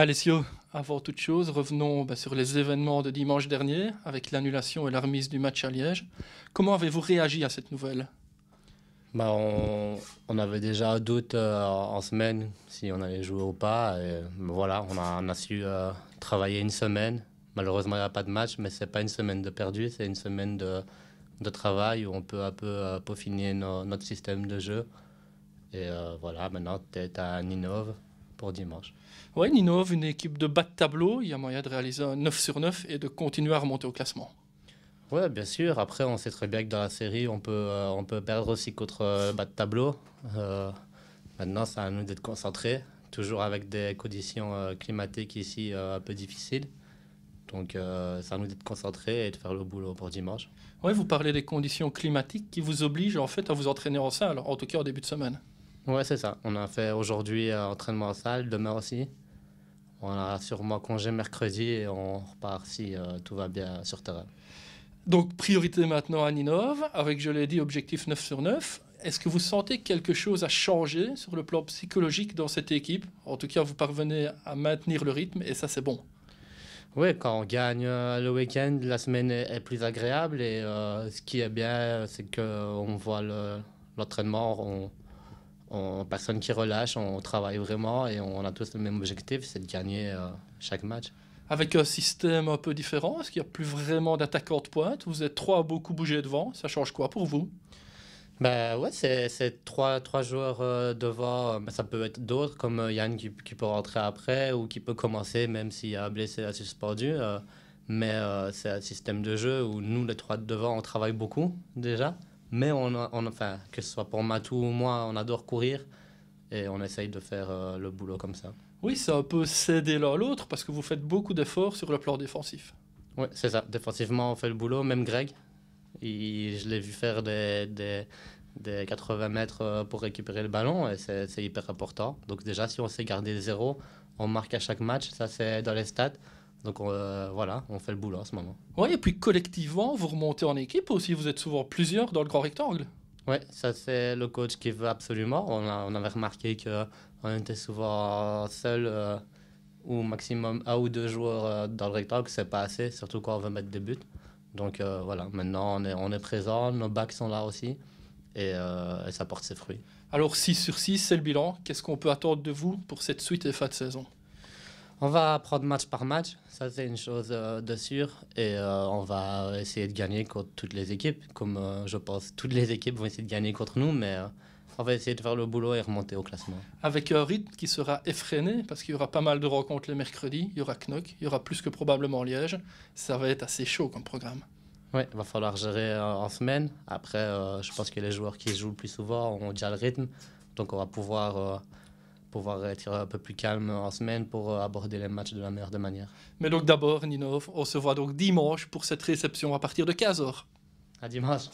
Alessio, avant toute chose, revenons bah, sur les événements de dimanche dernier, avec l'annulation et la remise du match à Liège. Comment avez-vous réagi à cette nouvelle bah, on, avait déjà un doute euh, en semaine si on allait jouer ou pas. Et, voilà, on a, on a su euh, travailler une semaine. Malheureusement, il n'y a pas de match, mais ce n'est pas une semaine de perdu, c'est une semaine de, travail où on peut un peu euh, peaufiner notre système de jeu. Et voilà, maintenant, tu es un innove pour dimanche. Oui, Ninov, une équipe de bas de tableau, il y a moyen de réaliser un 9 sur 9 et de continuer à remonter au classement. Oui, bien sûr. Après, on sait très bien que dans la série, on peut, euh, on peut perdre aussi contre euh, bas de tableau. Euh, maintenant, c'est à nous d'être concentrés, toujours avec des conditions climatiques ici un peu difficiles. Donc, ça à nous d'être concentrés et de faire le boulot pour dimanche. Oui, vous parlez des conditions climatiques qui vous obligent en fait à vous entraîner en salle, en tout cas en début de semaine. Ouais, c'est ça. On a fait aujourd'hui euh, entraînement en salle, demain aussi. On a sûrement congé mercredi et on repart si euh, tout va bien sur terrain. Donc, priorité maintenant à Ninov, avec, je l'ai dit, objectif 9 sur 9. Est-ce que vous sentez quelque chose à changer sur le plan psychologique dans cette équipe En tout cas, vous parvenez à maintenir le rythme et ça, c'est bon. Oui, quand on gagne euh, le week-end, la semaine est, plus agréable et ce qui est bien, c'est qu'on voit l'entraînement, on, personne qui relâche, on travaille vraiment et on a tous le même objectif, c'est de gagner euh, chaque match. Avec un système un peu différent, est-ce qu'il n'y a plus vraiment d'attaquants de pointe Vous êtes trois à beaucoup bouger devant, ça change quoi pour vous ben ouais, c'est trois, trois joueurs euh, devant. mais euh, ben, ça peut être d'autres, comme Yann qui, peut rentrer après ou qui peut commencer, même s'il a blessé, à suspendu. mais c'est un système de jeu où nous, les trois de devant, on travaille beaucoup déjà. Mais on, que ce soit pour Matou ou moi, on adore courir et on essaye de faire euh, le boulot comme ça. Oui, c'est un peu s'aider l'un l'autre parce que vous faites beaucoup d'efforts sur le plan défensif. Oui, c'est ça. Défensivement, on fait le boulot. Même Greg, il, je l'ai vu faire des, 80 mètres euh, pour récupérer le ballon et c'est hyper important. Donc déjà, si on sait garder zéro, on marque à chaque match, ça c'est dans les stats. Donc euh, voilà, on fait le boulot en ce moment. Oui, et puis collectivement, vous remontez en équipe aussi, vous êtes souvent plusieurs dans le grand rectangle. Oui, ça c'est le coach qui veut absolument. On, avait remarqué qu'on euh, était souvent seul euh, ou maximum un ou deux joueurs dans le rectangle, c'est pas assez, surtout quand on veut mettre des buts. Donc voilà, maintenant on est, présent, nos bacs sont là aussi et, et ça porte ses fruits. Alors 6 sur 6, c'est le bilan. Qu'est-ce qu'on peut attendre de vous pour cette suite et fin de saison on va prendre match par match, ça c'est une chose euh, de sûre, et euh, on va essayer de gagner contre toutes les équipes, comme euh, je pense toutes les équipes vont essayer de gagner contre nous, mais on va essayer de faire le boulot et remonter au classement. Avec un rythme qui sera effréné, parce qu'il y aura pas mal de rencontres le mercredi, il y aura Knock, il y aura plus que probablement Liège, ça va être assez chaud comme programme. Oui, il va falloir gérer en semaine, après je pense que les joueurs qui jouent le plus souvent ont déjà le rythme, donc on va pouvoir pouvoir être un peu plus calme en semaine pour euh, aborder les matchs de la meilleure manière. Mais donc d'abord, Ninov, on se voit donc dimanche pour cette réception à partir de 15h. À dimanche.